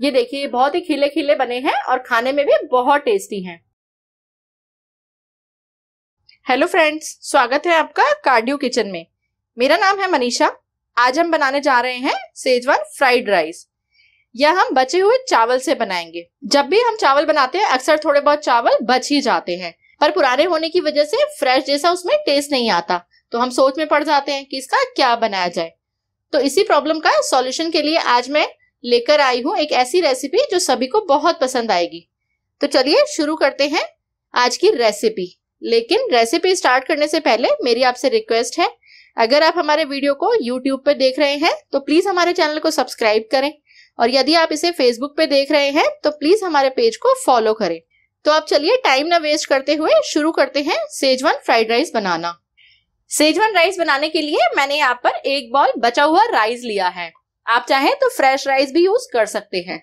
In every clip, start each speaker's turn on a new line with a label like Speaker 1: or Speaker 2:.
Speaker 1: ये देखिए बहुत ही खिले खिले बने हैं और खाने में भी बहुत टेस्टी हैं हेलो फ्रेंड्स स्वागत है आपका कार्डियो किचन में मेरा नाम है मनीषा आज हम बनाने जा रहे हैं सेजवान फ्राइड राइस यह हम बचे हुए चावल से बनाएंगे जब भी हम चावल बनाते हैं अक्सर थोड़े बहुत चावल बच ही जाते हैं पर पुराने होने की वजह से फ्रेश जैसा उसमें टेस्ट नहीं आता तो हम सोच में पड़ जाते हैं कि इसका क्या बनाया जाए तो इसी प्रॉब्लम का सॉल्यूशन के लिए आज मैं लेकर आई हूँ एक ऐसी रेसिपी जो सभी को बहुत पसंद आएगी तो चलिए शुरू करते हैं आज की रेसिपी लेकिन रेसिपी स्टार्ट करने से पहले मेरी आपसे रिक्वेस्ट है अगर आप हमारे वीडियो को यूट्यूब पर देख रहे हैं तो प्लीज हमारे चैनल को सब्सक्राइब करें और यदि आप इसे फेसबुक पे देख रहे हैं तो प्लीज हमारे पेज को फॉलो करें तो आप चलिए टाइम ना वेस्ट करते हुए शुरू करते हैं सेजवान फ्राइड राइस बनाना सेजवान राइस बनाने के लिए मैंने यहाँ पर एक बॉल बचा हुआ राइस लिया है आप चाहें तो फ्रेश राइस भी यूज कर सकते हैं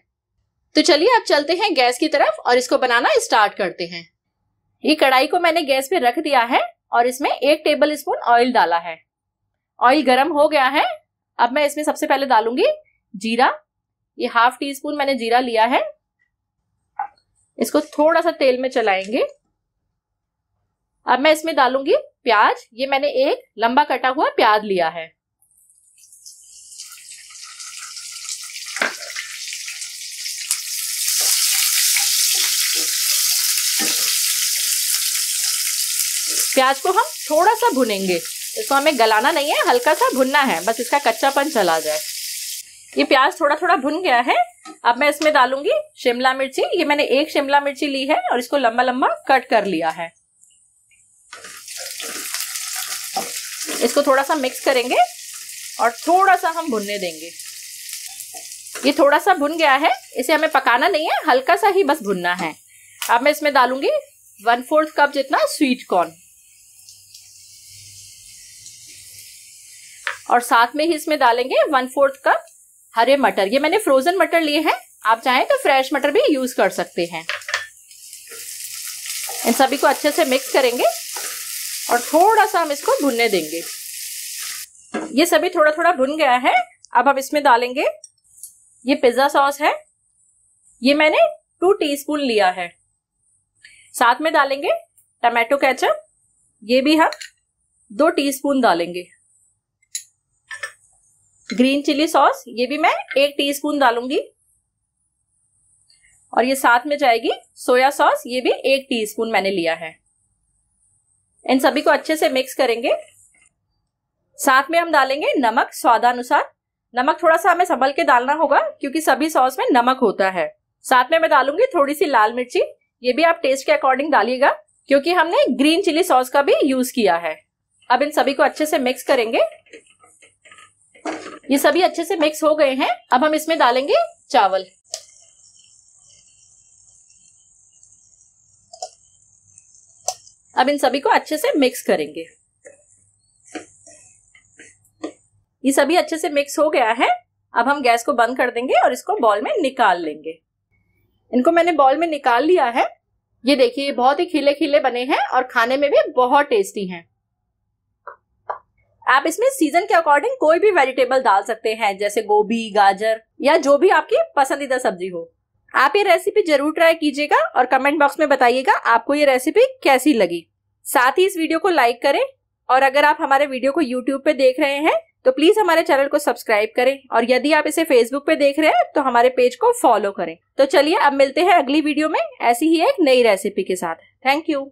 Speaker 1: तो चलिए अब चलते हैं गैस की तरफ और इसको बनाना स्टार्ट करते हैं ये कढ़ाई को मैंने गैस पे रख दिया है और इसमें एक टेबल स्पून ऑयल डाला है ऑयल गर्म हो गया है अब मैं इसमें सबसे पहले डालूंगी जीरा ये हाफ टी स्पून मैंने जीरा लिया है इसको थोड़ा सा तेल में चलाएंगे अब मैं इसमें डालूंगी प्याज ये मैंने एक लंबा कटा हुआ प्याज लिया है प्याज को हम थोड़ा सा भुनेंगे इसको हमें गलाना नहीं है हल्का सा भुनना है बस इसका कच्चापन चला जाए ये प्याज थोड़ा थोड़ा भुन गया है अब मैं इसमें डालूंगी शिमला मिर्ची ये मैंने एक शिमला मिर्ची ली है और इसको लंबा लंबा कट कर लिया है इसको थोड़ा सा मिक्स करेंगे और थोड़ा सा हम भुनने देंगे ये थोड़ा सा भुन गया है इसे हमें पकाना नहीं है हल्का सा ही बस भुनना है अब मैं इसमें डालूंगी वन फोर्थ कप जितना स्वीट कॉर्न और साथ में ही इसमें डालेंगे वन फोर्थ कप हरे मटर ये मैंने फ्रोजन मटर लिए हैं आप चाहें तो फ्रेश मटर भी यूज कर सकते हैं इन सभी को अच्छे से मिक्स करेंगे और थोड़ा सा हम इसको भुनने देंगे ये सभी थोड़ा थोड़ा भुन गया है अब हम इसमें डालेंगे ये पिज्जा सॉस है ये मैंने टू टीस्पून लिया है साथ में डालेंगे टमाटो केचप ये भी हम दो टीस्पून डालेंगे ग्रीन चिली सॉस ये भी मैं एक टीस्पून डालूंगी और ये साथ में जाएगी सोया सॉस ये भी एक टीस्पून मैंने लिया है इन सभी को अच्छे से मिक्स करेंगे साथ में हम डालेंगे नमक स्वादानुसार नमक थोड़ा सा हमें संभल के डालना होगा क्योंकि सभी सॉस में नमक होता है साथ में मैं डालूंगी थोड़ी सी लाल मिर्ची ये भी आप टेस्ट के अकॉर्डिंग डालिएगा क्योंकि हमने ग्रीन चिली सॉस का भी यूज किया है अब इन सभी को अच्छे से मिक्स करेंगे ये सभी अच्छे से मिक्स हो गए हैं अब हम इसमें डालेंगे चावल अब इन सभी को अच्छे से मिक्स करेंगे ये सभी अच्छे से मिक्स हो गया है अब हम गैस को बंद कर देंगे और इसको बॉल में निकाल लेंगे इनको मैंने बॉल में निकाल लिया है ये देखिए बहुत ही खिले खिले बने हैं और खाने में भी बहुत टेस्टी हैं आप इसमें सीजन के अकॉर्डिंग कोई भी वेजिटेबल डाल सकते हैं जैसे गोभी गाजर या जो भी आपकी पसंदीदा सब्जी हो आप ये रेसिपी जरूर ट्राई कीजिएगा और कमेंट बॉक्स में बताइएगा आपको ये रेसिपी कैसी लगी साथ ही इस वीडियो को लाइक करें और अगर आप हमारे वीडियो को यूट्यूब पे देख रहे हैं तो प्लीज हमारे चैनल को सब्सक्राइब करें और यदि आप इसे फेसबुक पे देख रहे हैं तो हमारे पेज को फॉलो करें तो चलिए अब मिलते हैं अगली वीडियो में ऐसी ही एक नई रेसिपी के साथ थैंक यू